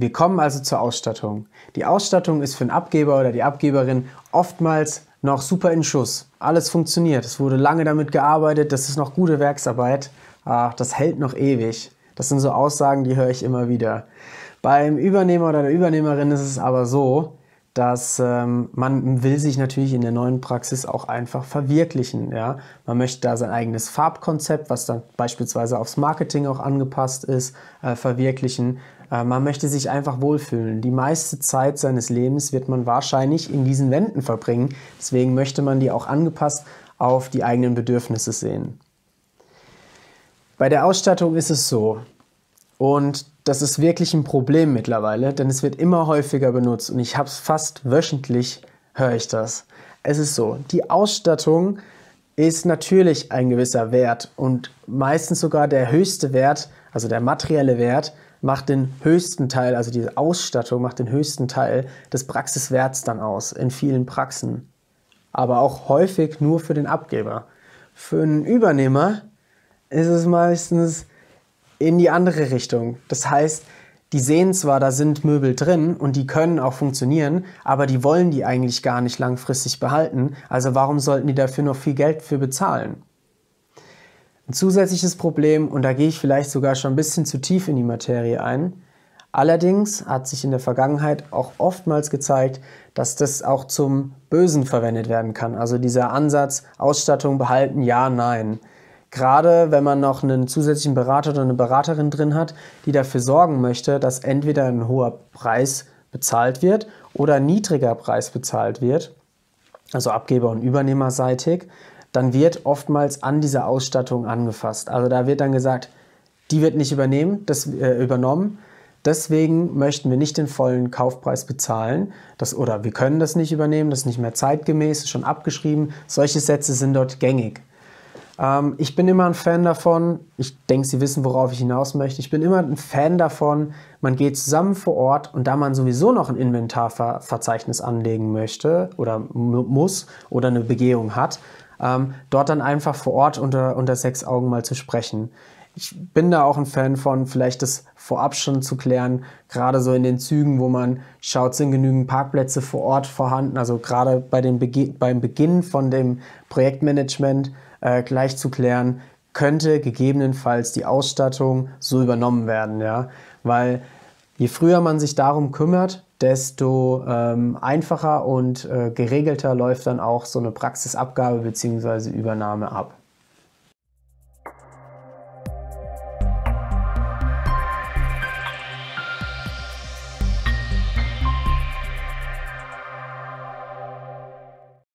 Wir kommen also zur Ausstattung. Die Ausstattung ist für den Abgeber oder die Abgeberin oftmals noch super in Schuss. Alles funktioniert. Es wurde lange damit gearbeitet. Das ist noch gute Werksarbeit. Ach, das hält noch ewig. Das sind so Aussagen, die höre ich immer wieder. Beim Übernehmer oder der Übernehmerin ist es aber so, dass ähm, man will sich natürlich in der neuen Praxis auch einfach verwirklichen. Ja? Man möchte da sein eigenes Farbkonzept, was dann beispielsweise aufs Marketing auch angepasst ist, äh, verwirklichen. Äh, man möchte sich einfach wohlfühlen. Die meiste Zeit seines Lebens wird man wahrscheinlich in diesen Wänden verbringen. Deswegen möchte man die auch angepasst auf die eigenen Bedürfnisse sehen. Bei der Ausstattung ist es so, und das ist wirklich ein Problem mittlerweile, denn es wird immer häufiger benutzt und ich habe es fast wöchentlich, höre ich das. Es ist so, die Ausstattung ist natürlich ein gewisser Wert und meistens sogar der höchste Wert, also der materielle Wert, macht den höchsten Teil, also die Ausstattung macht den höchsten Teil des Praxiswerts dann aus in vielen Praxen. Aber auch häufig nur für den Abgeber. Für einen Übernehmer ist es meistens in die andere Richtung. Das heißt, die sehen zwar, da sind Möbel drin und die können auch funktionieren, aber die wollen die eigentlich gar nicht langfristig behalten. Also warum sollten die dafür noch viel Geld für bezahlen? Ein zusätzliches Problem, und da gehe ich vielleicht sogar schon ein bisschen zu tief in die Materie ein, allerdings hat sich in der Vergangenheit auch oftmals gezeigt, dass das auch zum Bösen verwendet werden kann. Also dieser Ansatz, Ausstattung behalten, ja, nein. Gerade wenn man noch einen zusätzlichen Berater oder eine Beraterin drin hat, die dafür sorgen möchte, dass entweder ein hoher Preis bezahlt wird oder ein niedriger Preis bezahlt wird, also Abgeber- und Übernehmerseitig, dann wird oftmals an dieser Ausstattung angefasst. Also da wird dann gesagt, die wird nicht übernehmen, das, äh, übernommen. Deswegen möchten wir nicht den vollen Kaufpreis bezahlen. Das, oder wir können das nicht übernehmen, das ist nicht mehr zeitgemäß, ist schon abgeschrieben. Solche Sätze sind dort gängig. Ähm, ich bin immer ein Fan davon, ich denke, Sie wissen, worauf ich hinaus möchte. Ich bin immer ein Fan davon, man geht zusammen vor Ort und da man sowieso noch ein Inventarverzeichnis anlegen möchte oder muss oder eine Begehung hat, ähm, dort dann einfach vor Ort unter, unter sechs Augen mal zu sprechen ich bin da auch ein Fan von, vielleicht das vorab schon zu klären, gerade so in den Zügen, wo man schaut, sind genügend Parkplätze vor Ort vorhanden. Also gerade bei den Bege beim Beginn von dem Projektmanagement äh, gleich zu klären, könnte gegebenenfalls die Ausstattung so übernommen werden, ja, weil je früher man sich darum kümmert, desto ähm, einfacher und äh, geregelter läuft dann auch so eine Praxisabgabe bzw. Übernahme ab.